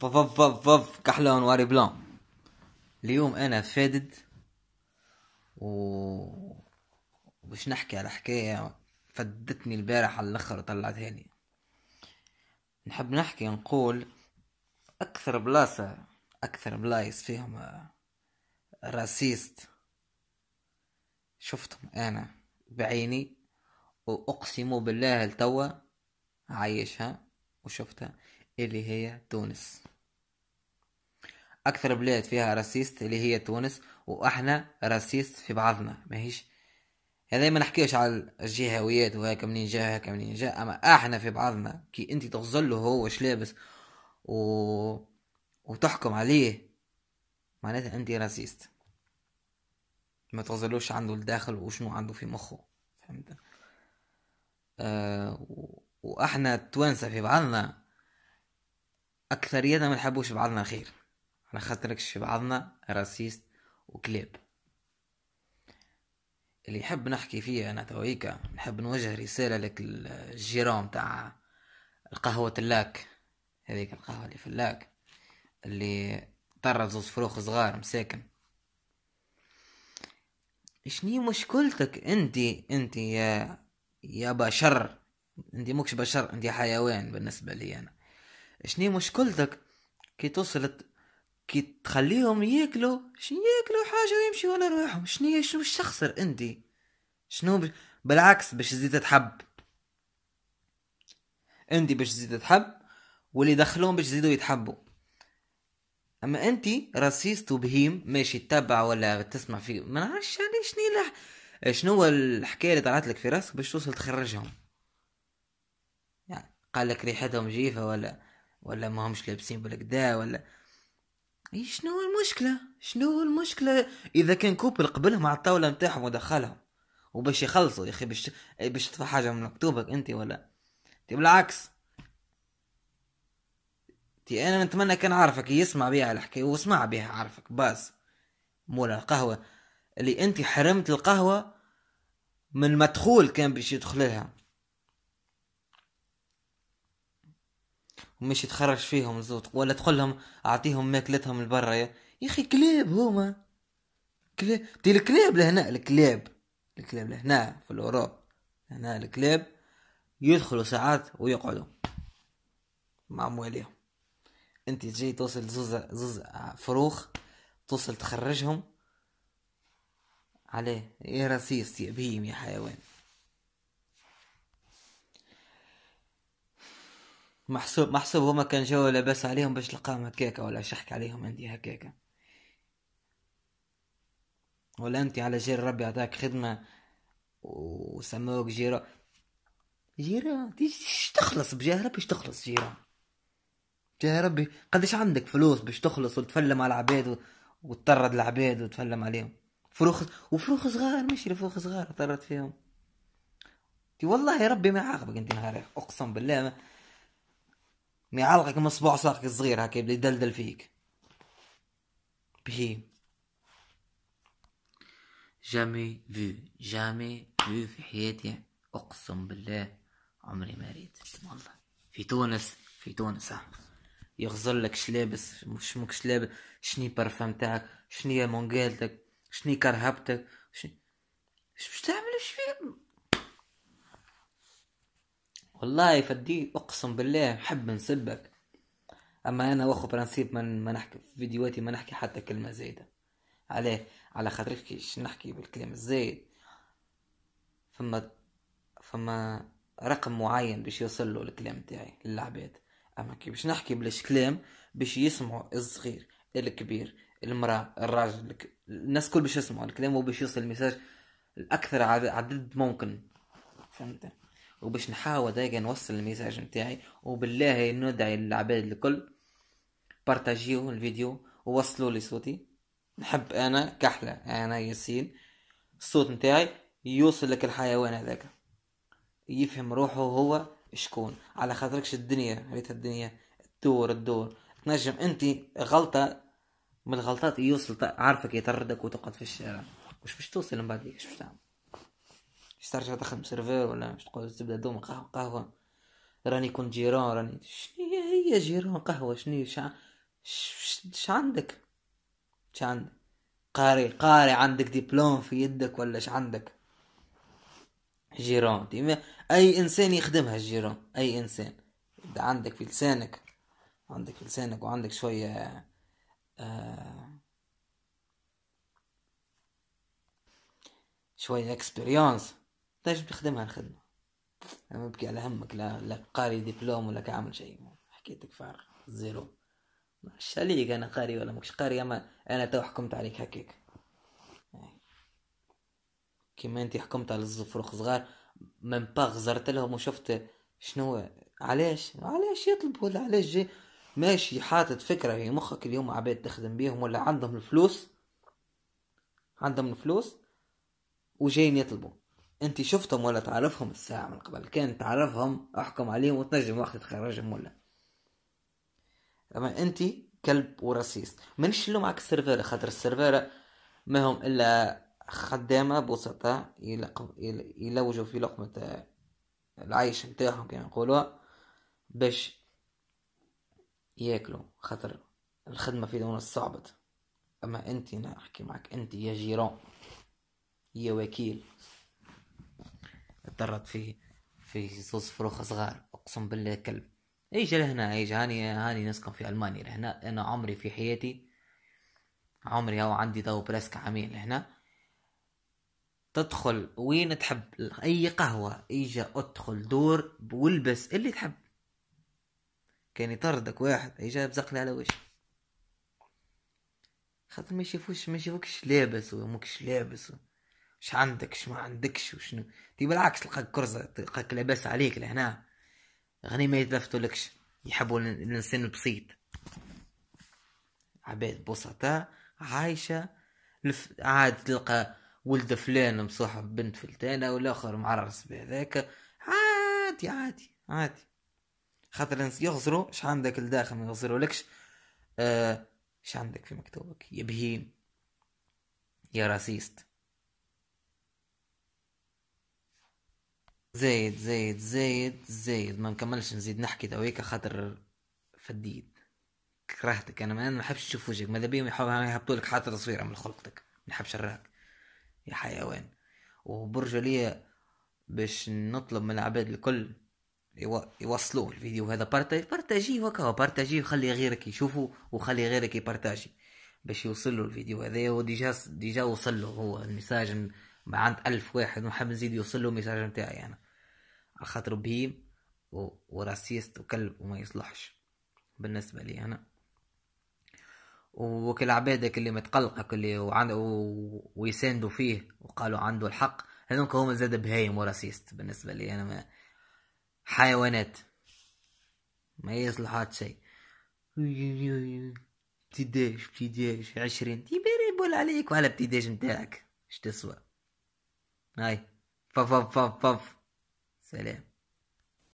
فف فف فف كحلون واري بلون اليوم انا فادد و باش نحكي على حكاية فدتني البارح على الاخر طلعت هاني نحب نحكي نقول اكثر بلاصة اكثر بلايص فيهم آه، راسيست شفتهم انا بعيني واقسم بالله التوا عايشها وشفتها اللي هي تونس أكثر بلاد فيها راسيست اللي هي تونس وإحنا راسيست في بعضنا ماهيش هذا يعني ما نحكيش على الجهويات وهاك منين جا هاك منين جا أما إحنا في بعضنا كي أنت تغزل له هو واش لابس و... وتحكم عليه معناتها أنت راسيست ما تغزلوش عنده الداخل وشنو عنده في مخه فهمت أه... وإحنا التوانسة في بعضنا اكثريتنا ما نحبوش بعضنا خير على خاطركش بعضنا راسيست وكلاب اللي نحب نحكي فيه انا تويكا نحب نوجه رساله لك الجيران تاع القهوه اللاك هذيك القهوه اللي في اللاك اللي طرت زوز فروخ صغار مساكن شني مشكلتك انت انت يا يا بشر انت مكش بشر انت حيوان بالنسبه لي انا شنو مشكلتك كي توصل كي تخليهم ياكلوا شنو ياكلوا حاجه ويمشيوا على رواحهم شنو شنو باش تخسر انت شنو بش... بالعكس باش تزيد تحب انت باش تزيد تحب واللي دخلهم باش يزيدوا يتحبوا اما انت راسيست وبهيم ماشي تتبع ولا تسمع في ما نعرفش يعني شنو لح... شنو الحكايه اللي طلعت لك في راسك باش توصل تخرجهم يعني قال لك ريحتهم جيفه ولا ولا ما همش لابسين بالكدا ولا شنو المشكله شنو المشكله اذا كان كوبل قبلهم على الطاوله نتاعهم ودخلهم وباش يخلصوا يا اخي باش باش تدفع حاجه من مكتوبك انت ولا انت بالعكس تي انا نتمنى كان عارفك يسمع بيها الحكايه واسمع بيها عارفك بس مولا القهوه اللي انت حرمت القهوه من مدخول كان باش يدخل لها ومش يتخرج فيهم الزوط ولا تقولهم اعطيهم ماكلتهم لبرا يا اخي كلاب هما كلاب تي الكلاب لهنا الكلاب الكلاب لهنا في الاوروب هنا الكلاب يدخلوا ساعات ويقعدوا مع مواليهم انت جاي توصل زوز زوز فروخ توصل تخرجهم عليه يا راسيست يا بهيم يا حيوان محسوب محسوب هما كان جو لاباس عليهم باش لقاهم هكاكا ولا شحك عليهم عندي هكاكا ولا انت على جير ربي عطاك خدمة وسموك جيرة جيرة تيش تخلص بجاه ربي اش تخلص جيرة بجاه ربي قديش عندك فلوس باش تخلص وتفلم على العباد وتطرد العباد وتفلم عليهم فروخ وفروخ صغار مش فروخ صغار طرد فيهم والله يا ربي ما عاقبك انت نهار اقسم بالله ما معلقك من ساقك الصغير هكا بدي يدلدل فيك بهيم جامي في جامي في في حياتي اقسم بالله عمري ما ريت والله في تونس في تونس يغزل لك شلابس مش مك شلابس شني بارفان تاعك شني مونجالتك شني كرهبتك شني مش تعمل اش فيه والله فدي اقسم بالله نحب نسبك اما انا واخو برانسيب ما نحكي في فيديوهاتي ما نحكي حتى كلمه زايده عليه على خاطر كيش نحكي بالكلام الزايد فما فما رقم معين باش يوصل له الكلام تاعي للعباد اما كي باش نحكي بلاش كلام باش يسمعوا الصغير الكبير المراه الراجل الناس كل باش يسمعوا الكلام وباش يوصل الميساج الاكثر عدد ممكن فهمت وباش نحاول دايما نوصل الميساج نتاعي وبالله ندعي للعباد الكل بارتاجيو الفيديو ووصلوا لي صوتي نحب انا كحلة انا ياسين الصوت نتاعي يوصل لك الحيوان هذاك يفهم روحه هو شكون على خاطركش الدنيا ريت الدنيا تدور تدور تنجم انت غلطه من الغلطات يوصل عارفك يطردك وتقعد في الشارع واش باش توصل من بعد ليك باش تعمل باش ترجع تخدم سيرفور ولا باش تقعد تبدا دوم قهوه قهوه راني كنت جيران راني شنو هي جيران قهوه شنو شا ش عندك ش عندك قاري قاري عندك دبلوم في يدك ولا ش عندك جيران ديما اي انسان يخدمها الجيران اي انسان عندك في لسانك عندك في لسانك وعندك شويه آه شويه اكسبيريونس لازم طيب تخدمها الخدمة ما يعني بكي على همك لا لا قاري دبلوم ولا كعمل شيء حكيتك فارغ زيرو مش عليك انا قاري ولا مش قاري اما انا تو حكمت عليك هكاك كيما انت حكمت على الزفروخ صغار من با غزرت لهم وشفت شنو علاش علاش يطلب ولا علاش جاي ماشي حاطط فكرة في مخك اليوم عباد تخدم بيهم ولا عندهم الفلوس عندهم الفلوس وجايين يطلبوا انت شفتهم ولا تعرفهم الساعة من قبل كان تعرفهم احكم عليهم وتنجم وقت تخرجهم ولا اما انت كلب ورسيس منش اللوم معك السيرفيرة خاطر السيرفيرة ما هم الا خدامة بسطاء يلوجوا في لقمة آه، العيش نتاعهم كما يقولوها باش ياكلوا خاطر الخدمة في دون الصعبة أما أنت أنا أحكي معك أنت يا جيران يا وكيل درت في في زوز فروخ صغار اقسم بالله كلب ايش لهنا ايش هاني هاني نسكن في المانيا لهنا انا عمري في حياتي عمري او عندي دو بريسك عامين لهنا تدخل وين تحب اي قهوة ايجا ادخل دور والبس اللي تحب كان يطردك واحد ايجا بزقلي على وش خاطر ما يشوفوش ما يشوفوكش لابس وموكش لابس و... اش عندك اش ما عندكش وشنو تي بالعكس تلقاك كرزة تلقاك لاباس عليك لهنا غني ما يتلفتولكش يحبوا الانسان البسيط عباد بسطاء عايشة لف... عاد تلقى ولد فلان مصاحب بنت فلتانة والاخر معرس بهذاك عادي عادي عادي خاطر يغزروا اش عندك لداخل ما يغزرولكش آه اش عندك في مكتوبك يا بهيم يا راسيست زايد زايد زايد زايد ما نكملش نزيد نحكي تويك خاطر فديت كرهتك انا ما نحبش نشوف وجهك ماذا بيهم يحبوا لك حتى تصويره من خلقتك ما نحبش نراك يا حيوان وبرجوا ليا باش نطلب من العباد الكل يو... الفيديو هذا بارتاجي بارتاجيه وكا بارتاجيه وخلي غيرك يشوفه وخلي غيرك يبارتاجي باش يوصل له الفيديو هذا وديجا ديجا وصل له هو المساج عند ألف واحد ونحب نزيد يوصل له الميساج نتاعي انا على خاطر بهيم وراسيست وكلب وما يصلحش بالنسبة لي أنا عبادك اللي متقلقك اللي وعنده ويساندوا فيه وقالوا عنده الحق هذوك هما زاد بهايم وراسيست بالنسبة لي أنا ما حيوانات ما يصلحات شيء ابتداش ابتداش عشرين تيبيري بول عليك وعلى ابتداش نتاعك اش تسوى هاي فف فف فف Selam.